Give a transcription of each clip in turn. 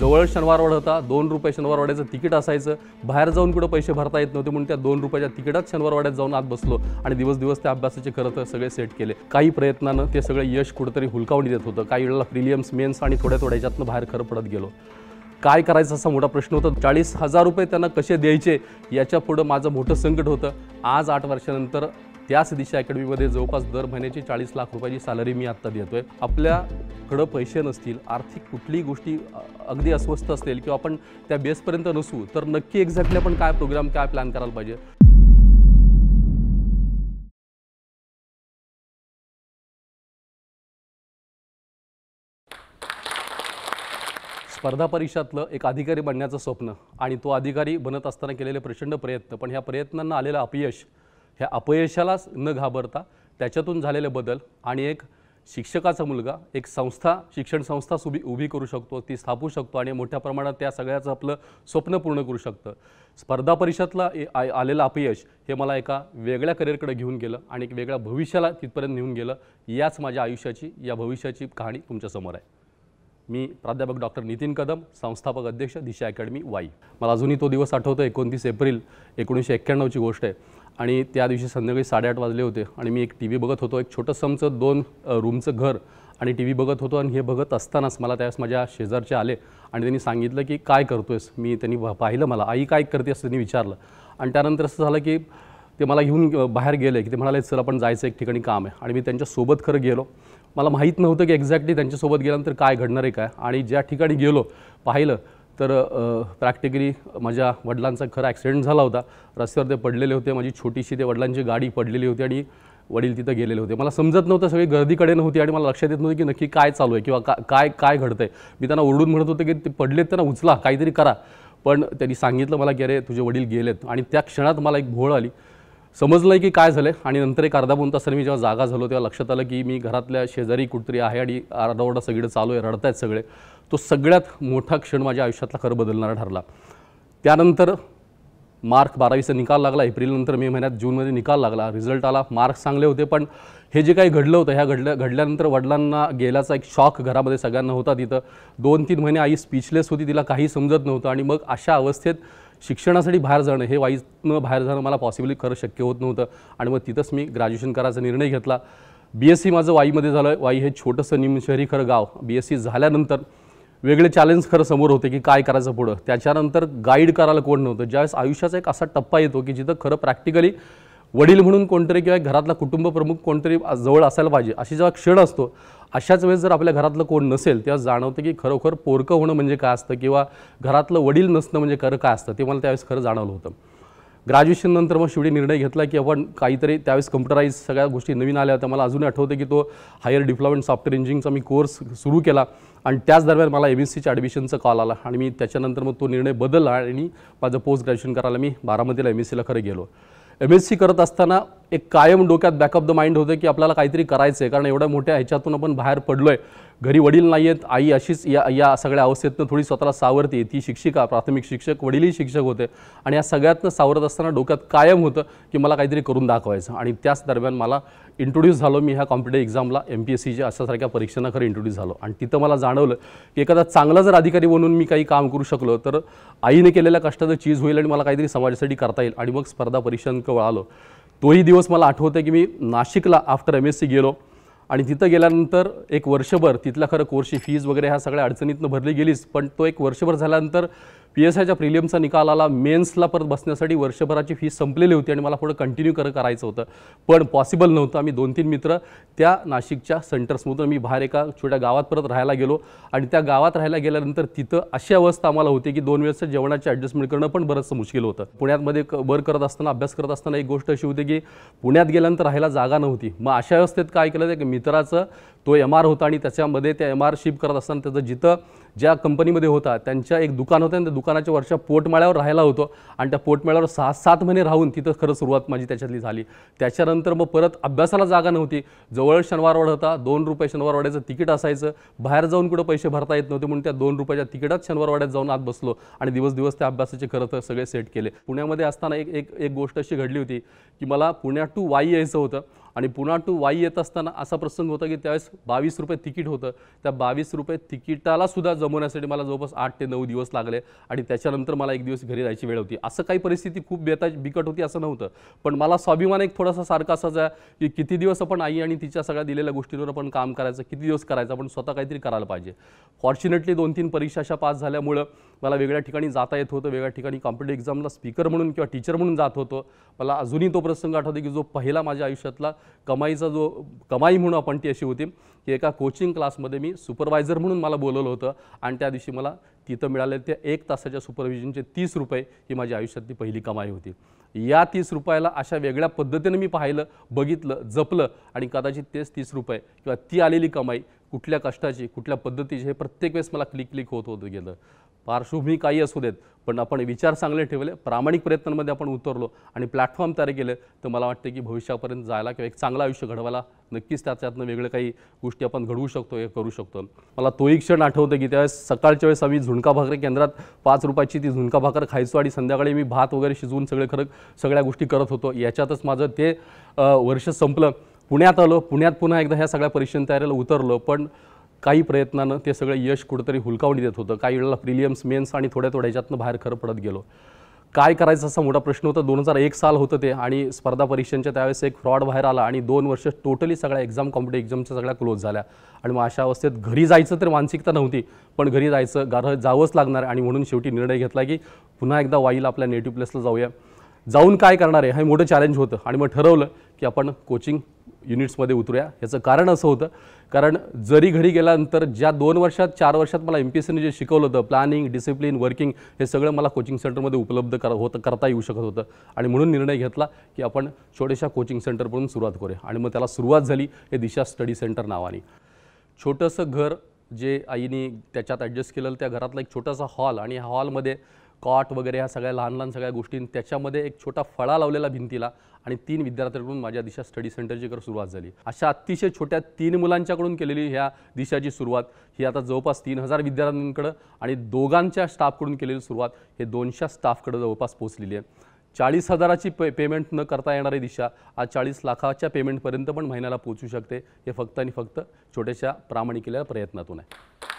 जवळ शनिवारवाडा होता दोन रुपये शनिवारवाड्याचं तिकीट असायचं बाहेर जाऊन कुठं पैसे भरता येत नव्हते म्हणून त्या दोन रुपयाच्या तिकीटात शनिवारवाड्यात जाऊन आत बसलो आणि दिवस दिवस त्या अभ्यासाचे खरं तर सगळे सेट केले काही प्रयत्नानं ते सगळे यश कुठंतरी हुलकावणी देत होतं काही वेळेला प्रिलियम्स मेन्स आणि थोड्या थोड्या ह्याच्यातनं बाहेर खरं पडत गेलो काय करायचं असा मोठा प्रश्न होता चाळीस हजार रुपये त्यांना कसे द्यायचे याच्या पुढं माझं मोठं संकट होतं आज आठ वर्षानंतर त्याच दिशा अकॅडमीमध्ये जवळपास दर महिन्याची चाळीस लाख रुपयाची सॅलरी मी आत्ता देतोय आपल्याकडं पैसे नसतील आर्थिक कुठलीही गोष्टी अगदी अस्वस्थ असतील किंवा आपण त्या बेसपर्यंत नसू तर नक्की एक्झॅक्टली आपण काय प्रोग्राम काय प्लॅन करायला पाहिजे स्पर्धा परीक्षातलं एक अधिकारी बनण्याचं स्वप्न आणि तो अधिकारी बनत असताना केलेले प्रचंड प्रयत्न पण ह्या प्रयत्नांना आलेलं अपयश ह्या अपयशालाच न घाबरता त्याच्यातून झालेले बदल आणि एक शिक्षकाचा मुलगा एक संस्था शिक्षण संस्था सुबी उभी करू शकतो ती स्थापू शकतो आणि मोठ्या प्रमाणात त्या सगळ्याचं आपलं स्वप्न पूर्ण करू शकतं स्पर्धा परिषदला आलेलं अपयश हे मला एका वेगळ्या करिअरकडे घेऊन गेलं आणि एक वेगळ्या भविष्याला तिथपर्यंत नेऊन गेलं याच माझ्या आयुष्याची या भविष्याची कहाणी तुमच्यासमोर आहे मी प्राध्यापक डॉक्टर नितीन कदम संस्थापक अध्यक्ष दिशा अकॅडमी वाई मला अजूनही तो दिवस आठवतो एकोणतीस एप्रिल एकोणीसशे एक्क्याण्णवची गोष्ट आहे आणि त्या दिवशी संध्याकाळी साडेआठ वाजले होते आणि मी एक टी व्ही बघत होतो एक छोटं समचं दोन रूमचं घर आणि टी व्ही बघत होतो आणि हे बघत असतानाच मला त्यावेळेस माझ्या शेजारचे आले आणि त्यांनी सांगितलं की काय करतोयस मी त्यांनी पाहिलं मला आई काय करते असं त्यांनी विचारलं आणि त्यानंतर असं झालं की ते मला घेऊन बाहेर गेले की ते म्हणाले चल आपण जायचं एक ठिकाणी काम आहे आणि मी त्यांच्यासोबत खरं गेलो मला माहीत नव्हतं की एक्झॅक्टली त्यांच्यासोबत गेल्यानंतर काय घडणार आहे काय आणि ज्या ठिकाणी गेलो पाहिलं तर प्रॅक्टिकली माझ्या वडिलांचा खरा ॲक्सिडेंट झाला होता रस्त्यावर ते पडलेले होते माझी छोटीशी ते वडिलांची गाडी पडलेली होती आणि वडील तिथं गेलेले होते मला समजत नव्हतं सगळी गर्दीकडे नव्हती आणि मला लक्षात येत नव्हतं की नक्की काय चालू आहे किंवा का काय काय घडतंय मी त्यांना ओरडून म्हणत होते की ते पडलेत त्यांना उचला काहीतरी करा पण त्यांनी सांगितलं मला की अरे तुझे वडील गेलेत आणि त्या क्षणात मला एक भोळ आली समजलं आहे की काय झालं आणि नंतर एक अर्धा दोन सर मी जेव्हा जागा झालो तेव्हा लक्षात आलं की मी घरातल्या शेजारी कुठतरी आहे आणि आरडाओरडा सगळं चालू आहे रडतायत सगळे तो सगळ्यात मोठा क्षण माझ्या आयुष्यातला खरं बदलणारा ठरला त्यानंतर मार्क बारावीचा निकाल लागला एप्रिलनंतर मे महिन्यात जूनमध्ये निकाल लागला रिझल्ट आला मार्क्स चांगले होते पण हे जे काही घडलं होतं ह्या घडल्या घडल्यानंतर वडिलांना गेल्याचा एक शॉक घरामध्ये सगळ्यांना होता तिथं दोन तीन महिने आई स्पीचलेस होती तिला काही समजत नव्हतं आणि मग अशा अवस्थेत शिक्षणासाठी बाहेर जाणं हे न बाहेर जाणं मला पॉसिबली खरं शक्य होत नव्हतं आणि मग तिथंच मी ग्रॅज्युएशन करायचा निर्णय घेतला बी एस सी माझं वाईमध्ये झालं वाई हे छोटंसं निमशहरी खरं गाव बी एस सी झाल्यानंतर वेगळे चॅलेंज खरं समोर होते की काय करायचं पुढं त्याच्यानंतर गाईड करायला कोण नव्हतं ज्यावेळेस आयुष्याचा एक असा टप्पा येतो की जिथं खरं प्रॅक्टिकली वडील म्हणून कोणतरी किंवा घरातला कुटुंब प्रमुख कोणतरी जवळ असायला पाहिजे अशी जेव्हा क्षण असतो अशाच वेळेस जर आपल्या घरातलं कोण नसेल तेव्हा जाणवतं की खरोखर पोरकं होणं म्हणजे काय असतं किंवा घरातलं वडील नसणं म्हणजे खरं काय असतं ते मला त्यावेळेस खरं जाणवलं होतं ग्रॅज्युएशननंतर मग शेवटी निर्णय घेतला की आपण काहीतरी त्यावेळेस कम्प्युटराईज सगळ्या गोष्टी नवीन आल्या होत्या मला अजूनही आठवतं की तो हायर डिप्लॉमेंट सॉफ्टवेअर इंजिनिअरिंगचा मी कोर्स सुरू केला आणि त्याच दरम्यान मला एम एस सीच्या ॲडमिशनचा कॉल आला आणि मी त्याच्यानंतर मग तो निर्णय बदलला आणि माझं पोस्ट ग्रॅज्युएशन करायला मी बारामतीला एम एस सीला खरं गेलो एम एस सी करत असताना एक कायम डोक्यात ऑफ द माइंड होतं की आपल्याला काहीतरी करायचं आहे कारण एवढ्या मोठ्या ह्याच्यातून आपण बाहेर पडलो आहे घरी वडील नाही आहेत आई अशीच या या सगळ्या अवस्थेतनं थोडी स्वतःला सावरते ती शिक्षिका प्राथमिक शिक्षक वडीलही शिक्षक होते आणि या सगळ्यातनं सावरत असताना डोक्यात कायम होतं की मला काहीतरी करून दाखवायचं आणि त्याच दरम्यान मला इंट्रोड्यूस झालो मी ह्या कॉम्पिटेव एक्झामला एम पी एस सीच्या अशासारख्या परीक्षांना खरं इंट्रोड्यूस झालो आणि तिथं मला जाणवलं की एखादा चांगला जर अधिकारी म्हणून मी काही काम करू शकलो तर आईने केलेल्या कष्टाचं चीज होईल आणि मला काहीतरी समाजासाठी करता येईल आणि मग स्पर्धा परीक्षांक आलो तोही दिवस मला आठवतं की मी नाशिकला आफ्टर एम एस सी गेलो आणि तिथं गेल्यानंतर एक वर्षभर तिथला खरं कोर्सची फीज वगैरे ह्या सगळ्या अडचणीतनं भरली गेलीच पण तो एक वर्षभर झाल्यानंतर पी एस आयच्या प्रिलियमचा निकाल आला मेन्सला परत बसण्यासाठी वर्षभराची फी संपलेली होती आणि मला पुढं कंटिन्यू कर करायचं होतं पण पॉसिबल नव्हतं आम्ही दोन तीन मित्र त्या नाशिकच्या सेंटर्समधून मी बाहेर एका छोट्या गावात परत राहायला गेलो आणि त्या गावात राहायला गेल्यानंतर तिथं अशी अवस्था आम्हाला होती की दोन वेळेस जेवणाची ॲडजस्टमेंट करणं पण बरंच मुश्किल होतं पुण्यामध्ये वर्क करत असताना अभ्यास करत असताना एक गोष्ट अशी होती की पुण्यात गेल्यानंतर राहायला जागा नव्हती मग अशा अवस्थेत काय केलं ते मित्राचं तो एम आर होता आणि त्याच्यामध्ये त्या एम आर शिप करत असताना त्याचं जिथं ज्या कंपनीमध्ये होता त्यांच्या एक दुकान होतं आणि त्या दुकानाच्या वरच्या पोटमाळ्यावर राहायला होतो आणि त्या पोटमाळ्यावर सहा सात महिने राहून तिथं खरं सुरुवात माझी त्याच्यातली झाली त्याच्यानंतर मग परत अभ्यासाला जागा नव्हती जवळ शनिवारवाड होता दोन रुपये शनिवारवाड्याचं तिकीट असायचं बाहेर जाऊन कुठं पैसे भरता येत नव्हते म्हणून त्या दोन रुपयाच्या तिकिटात शनिवारवाड्यात जाऊन आत बसलो आणि दिवस दिवस त्या अभ्यासाचे खरं तर सगळे सेट केले पुण्यामध्ये असताना एक एक गोष्ट अशी घडली होती की मला पुण्या टू वाई यायचं होतं आणि पुन्हा टू वाई येत असताना असा प्रसंग होता की त्यावेळेस बावीस रुपये तिकीट होतं त्या बावीस रुपये सुद्धा जमवण्यासाठी मला जवळपास आठ ते नऊ दिवस लागले आणि त्याच्यानंतर मला एक दिवस घरी जायची वेळ होती असं काही परिस्थिती खूप बेता बिकट होती असं नव्हतं पण मला स्वाभिमान एक थोडासा सारखा असाच आहे की किती दिवस आपण आई आणि तिच्या सगळ्या दिलेल्या गोष्टींवर आपण काम करायचं किती दिवस करायचं आपण स्वतः काहीतरी करायला पाहिजे फॉर्च्युनेटली दोन तीन परीक्षा अशा पास झाल्यामुळं मला वेगळ्या ठिकाणी जाता येत होतं वेगळ्या ठिकाणी कॉम्पिटेटिव्ह एक्झामला स्पीकर म्हणून किंवा टीचर म्हणून जात होतो मला अजूनही तो प्रसंग आठवतो की जो पहिला माझ्या आयुष्यातला कमाईचा जो कमाई म्हणून आपण ती अशी होती की एका कोचिंग क्लासमध्ये मी सुपरवायझर म्हणून मला बोलवलं होतं आणि त्या दिवशी मला तिथं मिळाले ते एक तासाच्या सुपरविजनचे तीस रुपये ही माझ्या आयुष्यातली पहिली कमाई होती या तीस रुपयाला अशा वेगळ्या पद्धतीनं मी पाहिलं बघितलं जपलं आणि कदाचित तेच तीस रुपये किंवा ती आलेली कमाई कुठल्या कष्टाची कुठल्या पद्धतीची हे प्रत्येक वेळेस मला क्लिक क्लिक होत होत गेलं पार्श्वभूमी काही असू देत पण आपण विचार चांगले ठेवले प्रामाणिक प्रयत्नांमध्ये आपण उतरलो आणि प्लॅटफॉर्म तयार केले तर मला वाटतं की भविष्यापर्यंत जायला किंवा एक चांगलं आयुष्य घडवायला नक्कीच त्याच्यातनं वेगळं काही गोष्टी आपण घडवू शकतो हे करू शकतो मला तोही क्षण आठवतं की त्यावेळेस सकाळच्या वेळेस आम्ही झुणका भाकर केंद्रात पाच रुपयाची ती झुणका भाकर खायचो आणि संध्याकाळी मी भात वगैरे शिजवून सगळे खरं सगळ्या गोष्टी करत होतो याच्यातच माझं ते वर्ष संपलं पुण्यात आलो पुण्यात पुन्हा एकदा ह्या सगळ्या परीक्षण तयारीला उतरलो पण काही प्रयत्नानं ते सगळं यश कुठंतरी हुलकावणी देत होतं काही वेळेला प्रिलियम्स मेन्स आणि थोड्या थोड्या ह्याच्यातनं बाहेर खरं पडत गेलो काय करायचं असा मोठा प्रश्न होता दोन हजार एक साल होतं ते आणि स्पर्धा परीक्षांच्या त्यावेळेस एक फ्रॉड बाहेर आला आणि दोन वर्ष टोटली सगळ्या एक्झाम कॉम्पिटिव एक्झामच्या सगळ्या क्लोज झाल्या आणि मग अशा अवस्थेत घरी जायचं तर मानसिकता नव्हती पण घरी जायचं गारं जावंच लागणार आणि म्हणून शेवटी निर्णय घेतला की पुन्हा एकदा वाईल आपल्या नेटिव्ह प्लेसला जाऊया जाऊन काय करणार आहे हे मोठं चॅलेंज होतं आणि मग ठरवलं की आपण कोचिंग युनिट्समध्ये उतरूया याचं कारण असं होतं कारण जरी घडी गेल्यानंतर ज्या दोन वर्षात चार वर्षात मला एम पी एस सीने जे शिकवलं होतं प्लॅनिंग डिसिप्लिन वर्किंग हे सगळं मला कोचिंग सेंटरमध्ये उपलब्ध कर होतं करता येऊ शकत होतं आणि म्हणून निर्णय घेतला की आपण छोट्याशा कोचिंग सेंटरपासून सुरुवात करूया आणि मग त्याला सुरुवात झाली हे दिशा स्टडी सेंटर नावाने छोटंसं घर जे आईने त्याच्यात ॲडजस्ट केलं त्या घरातला एक छोटासा हॉल आणि ह्या हॉलमध्ये कॉट वगैरे ह्या सगळ्या लहान लहान सगळ्या गोष्टी त्याच्यामध्ये एक छोटा फळा लावलेला भिंतीला आणि तीन विद्यार्थ्यांकडून माझ्या दिशा स्टडी सेंटरची कर सुरुवात झाली अशा अतिशय छोट्या तीन मुलांच्याकडून केलेली ह्या दिशाची सुरुवात ही आता जवळपास तीन हजार विद्यार्थ्यांकडं आणि दोघांच्या स्टाफकडून केलेली सुरुवात हे दोनशे स्टाफकडं जवळपास पोचलेली आहे चाळीस हजाराची पे पेमेंट न करता येणारी दिशा आज चाळीस लाखाच्या पेमेंटपर्यंत पण महिन्याला पोचू शकते हे फक्त आणि फक्त छोट्याशा प्रामाणिक केलेल्या प्रयत्नातून आहे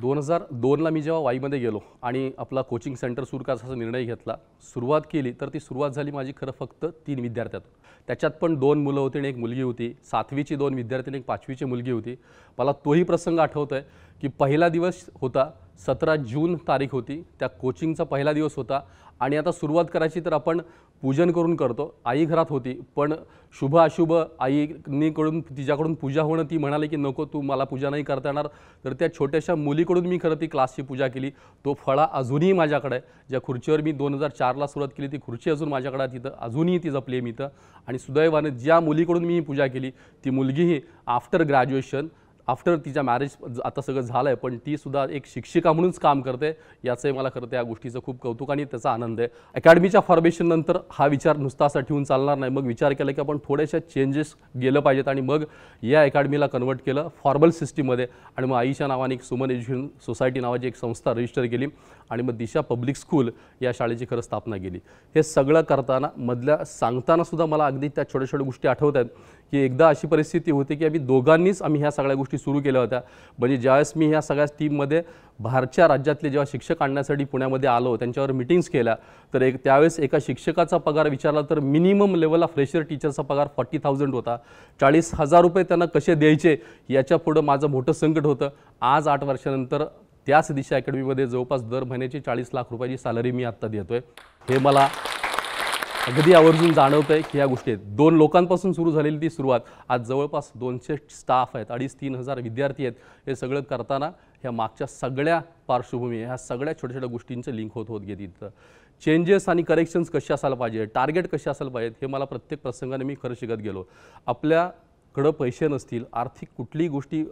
दोन हजार दोनला मी जेव्हा वाईमध्ये गेलो आणि आपला कोचिंग सेंटर सुरू करायचा निर्णय घेतला सुरुवात केली तर ती सुरुवात झाली माझी खरं फक्त तीन विद्यार्थ्यातून त्याच्यात पण दोन मुलं होती आणि एक मुलगी होती सातवीची दोन विद्यार्थी आणि एक पाचवीची मुलगी होती मला तोही प्रसंग आठवतो आहे की पहिला दिवस होता सतरा जून तारीख होती त्या कोचिंगचा पहिला दिवस होता आणि आता सुरुवात करायची तर आपण पूजन करून करतो आई घरात होती पण शुभ अशुभ आईनीकडून तिच्याकडून पूजा होणं ती म्हणाली की नको तू मला पूजा नाही करता येणार तर त्या छोट्याशा मुलीकडून मी खरं ती क्लासची पूजा केली तो फळा अजूनही माझ्याकडे ज्या खुर्चीवर मी दोन हजार चारला सुरुवात केली ती खुर्ची अजून माझ्याकडे तिथं अजूनही ती जपली आहे मी तर आणि सुदैवाने ज्या मुलीकडून मी पूजा केली ती मुलगीही आफ्टर ग्रॅज्युएशन आफ्टर तिच्या मॅरेज आता सगळं झालं आहे पण ती सुद्धा एक शिक्षिका म्हणूनच काम करते याचंही मला खरं त्या गोष्टीचं खूप कौतुक आणि त्याचा आनंद आहे अकॅडमीच्या फॉर्मेशननंतर हा विचार नुसता असा ठेवून चालणार नाही मग विचार केला की आपण थोड्याशा चेंजेस गेलं पाहिजेत आणि मग या अकॅडमीला कन्वर्ट केलं फॉर्मल सिस्टीममध्ये आणि मग आईच्या नावाने एक सुमन एज्युकेशन सोसायटी नावाची एक संस्था रजिस्टर केली आणि मग दिशा पब्लिक स्कूल या शाळेची खरं स्थापना केली हे सगळं करताना मधल्या सांगताना सुद्धा मला अगदी त्या छोट्या छोट्या गोष्टी आठवत आहेत की एकदा अशी परिस्थिती होती की आम्ही दोघांनीच आम्ही ह्या सगळ्या गोष्टी सुरू केल्या होत्या म्हणजे ज्यावेळेस मी ह्या सगळ्या टीममध्ये बाहेरच्या राज्यातले जेव्हा शिक्षक आणण्यासाठी पुण्यामध्ये आलो त्यांच्यावर मिटिंग्स केल्या तर एक त्यावेळेस एका शिक्षकाचा पगार विचारला तर मिनिमम लेवलला फ्रेशर टीचरचा पगार फॉर्टी थाउजंड होता चाळीस हजार रुपये त्यांना कसे द्यायचे याच्या पुढं माझं मोठं संकट होतं आज आठ वर्षानंतर त्याच दिशा अकॅडमीमध्ये जवळपास दर महिन्याची चाळीस लाख रुपयाची सॅलरी मी आत्ता देतो आहे हे मला अगदी आवर्जून जाणवत आहे की या आहेत दोन लोकांपासून सुरू झालेली ती सुरुवात आज जवळपास दोनशे स्टाफ आहेत अडीच तीन हजार विद्यार्थी आहेत हे सगळं करताना ह्या मागच्या सगळ्या पार्श्वभूमी ह्या सगळ्या छोट्या छोट्या गोष्टींचं लिंक होत होत गेली इथं चेंजेस आणि करेक्शन्स कसे असायला पाहिजे टार्गेट कसे असायला पाहिजेत हे मला प्रत्येक प्रसंगाने मी खरं शिकत गेलो आपल्या कडं पैसे नसतील आर्थिक कुठलीही गोष्टी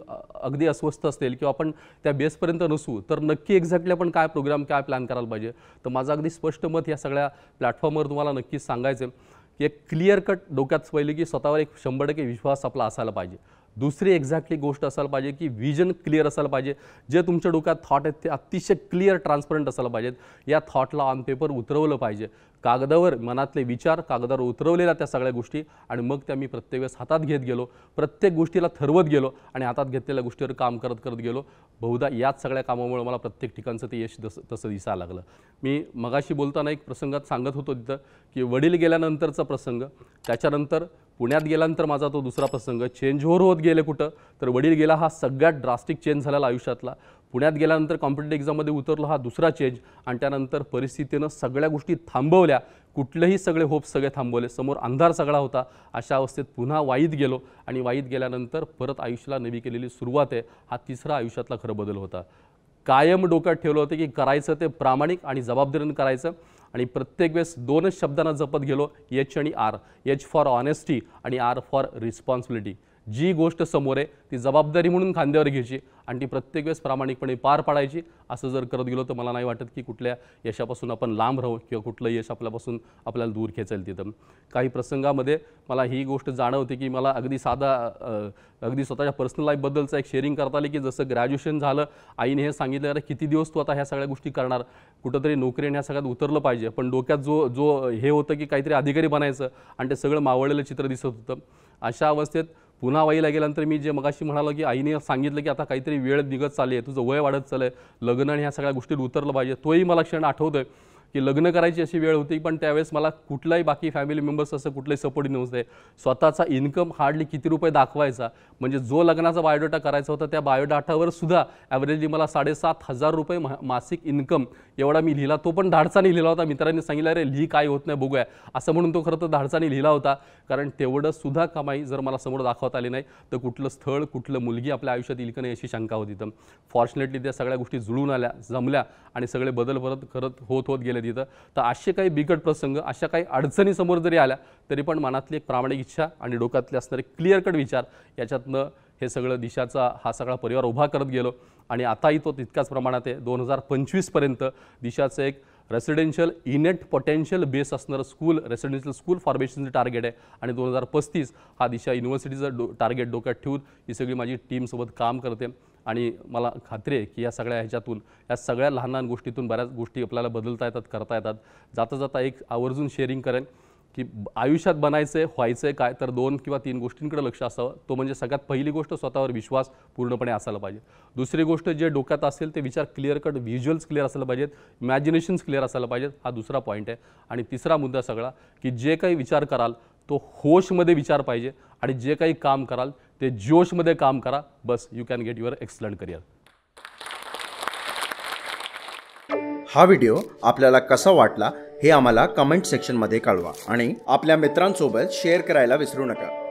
अगदी अस्वस्थ असतील किंवा आपण त्या बेसपर्यंत नसू तर नक्की एक्झॅक्टली आपण काय प्रोग्राम काय प्लॅन करायला पाहिजे तर माझं अगदी स्पष्ट मत या सगळ्या प्लॅटफॉर्मवर तुम्हाला नक्कीच सांगायचं आहे की एक क्लिअर कट डोक्यात पहिले की स्वतःवर एक शंभर टक्के विश्वास आपला असायला पाहिजे दुसरी एक्झॅक्टली गोष्ट असायला पाहिजे की विजन क्लिअर असायला पाहिजे जे तुमच्या डोक्यात थॉट आहेत ते अतिशय क्लिअर ट्रान्सपरंट असायला पाहिजेत या थॉटला ऑन पेपर उतरवलं पाहिजे कागदावर मनातले विचार कागदावर उतरवलेल्या त्या सगळ्या गोष्टी आणि मग त्या मी प्रत्येक वेळेस हातात घेत गेलो प्रत्येक गोष्टीला ठरवत गेलो आणि हातात घेतलेल्या गोष्टीवर काम करत करत गेलो बहुधा याच सगळ्या कामामुळे मला प्रत्येक ठिकाणचं ते यश तसं तसं दिसायला लागलं मी मगाशी बोलताना एक प्रसंगात सांगत होतो तिथं की वडील गेल्यानंतरचा प्रसंग त्याच्यानंतर पुण्यात गेल्यानंतर माझा तो दुसरा प्रसंग चेंज होर होत गेले कुठं तर वडील गेला हा सगळ्यात ड्रास्टिक चेंज झालेला आयुष्यातला पुण्यात गेल्यानंतर कॉम्पिटेटिव्ह एक्झाममध्ये उतरलो हा दुसरा चेंज आणि त्यानंतर परिस्थितीनं सगळ्या गोष्टी थांबवल्या कुठलेही सगळे होप सगळे थांबवले समोर अंधार सगळा होता अशा अवस्थेत पुन्हा वाईत गेलो आणि वाईत गेल्यानंतर परत आयुष्याला नवी केलेली सुरुवात आहे हा तिसरा आयुष्यातला खरं बदल होता कायम डोक्यात ठेवलं होतं की करायचं ते प्रामाणिक आणि जबाबदारीनं करायचं आणि प्रत्येक वेळेस दोनच शब्दांना जपत गेलो एच आणि आर एच फॉर ऑनेस्टी आणि आर फॉर रिस्पॉन्सिबिलिटी जी गोष्ट समोर आहे ती जबाबदारी म्हणून खांद्यावर घ्यायची आणि ती प्रत्येक वेळेस प्रामाणिकपणे पार पाडायची असं जर करत गेलो तर मला नाही वाटत की कुठल्या यशापासून आपण लांब राहू किंवा कुठलं यश आपल्यापासून आपल्याला दूर खेचायला तिथं काही प्रसंगामध्ये मला ही गोष्ट जाणवते की मला अगदी साधा अगदी स्वतःच्या पर्सनल लाईफबद्दलचं एक शेअरिंग करता आले की जसं ग्रॅज्युएशन झालं आईने हे सांगितलं अरे किती दिवस तू आता ह्या सगळ्या गोष्टी करणार कुठंतरी नोकरीने ह्या सगळ्यात उतरलं पाहिजे पण डोक्यात जो जो हे होतं की काहीतरी अधिकारी बनायचं आणि ते सगळं मावळलेलं चित्र दिसत होतं अशा अवस्थेत पुन्हा आईला गेल्यानंतर मी जे मगाशी म्हणालो की आईने सांगितलं की आता काहीतरी वेळ निघत चालली आहे तुझं वय वाढत चाललं आहे लग्न आणि ह्या सगळ्या गोष्टीत उतरलं पाहिजे तोही मला क्षण आठवतोय की लग्न करायची अशी वेळ होती पण त्यावेळेस मला कुठलाही बाकी फॅमिली मेंबर्स असं कुठलाही सपोर्ट नव्हते स्वतःचा इन्कम हार्डली किती रुपये दाखवायचा म्हणजे जो लग्नाचा बायोडाटा करायचा होता त्या बायोडाटावर सुद्धा ॲव्हरेजली मला साडेसात हजार रुपये मासिक इन्कम एवढा मी लिहिला तो पण धाडसाने लिहिला होता मित्रांनी सांगितलं अरे लिही काय होत नाही बघूया असं म्हणून तो खरं तर धाडसाने लिहिला होता कारण तेवढं सुद्धा कमाई जर मला समोर दाखवत आली नाही तर कुठलं स्थळ कुठलं मुलगी आपल्या आयुष्यात येईल का नाही अशी शंका होती तर फॉर्च्युनेटली त्या सगळ्या गोष्टी जुळून आल्या जमल्या आणि सगळे बदल परत करत होत होत गेले केलं तिथं तर असे काही बिकट प्रसंग अशा काही अडचणी समोर जरी आल्या तरी पण मनातली एक प्रामाणिक इच्छा आणि डोक्यातले असणारे क्लिअर कट विचार याच्यातनं हे सगळं दिशाचा हा सगळा परिवार उभा करत गेलो आणि आताही तो तितक्याच प्रमाणात आहे दोन हजार पंचवीसपर्यंत दिशाचं एक रेसिडेन्शियल इनेट पोटेन्शियल बेस असणारं स्कूल रेसिडेन्शियल स्कूल फॉर्मेशनचं टार्गेट आहे आणि दोन हजार पस्तीस हा दिशा युनिव्हर्सिटीचं डो टार्गेट डोक्यात ठेवून ही सगळी माझी टीमसोबत काम करते आणि मला खात्री आहे की या सगळ्या ह्याच्यातून या सगळ्या लहान लहान गोष्टीतून बऱ्याच गोष्टी आपल्याला बदलता येतात करता येतात जाता जाता एक आवर्जून शेअरिंग करेन की आयुष्यात बनायचं आहे व्हायचं आहे काय तर दोन किंवा तीन गोष्टींकडे लक्ष असावं तो म्हणजे सगळ्यात पहिली गोष्ट स्वतःवर विश्वास पूर्णपणे असायला पाहिजे दुसरी गोष्ट जे डोक्यात असेल ते विचार क्लिअर कट व्हिज्युअल्स क्लिअर असायला पाहिजेत इमॅजिनेशन्स क्लिअर असायला पाहिजेत हा दुसरा पॉईंट आहे आणि तिसरा मुद्दा सगळा की जे काही विचार कराल तो होशमध्ये विचार पाहिजे आणि जे काही काम कराल ते जोशमध्ये काम करा बस you can get your excellent career हा व्हिडिओ आपल्याला कसा वाटला हे आम्हाला कमेंट सेक्शनमध्ये कळवा आणि आपल्या मित्रांसोबत शेअर करायला विसरू नका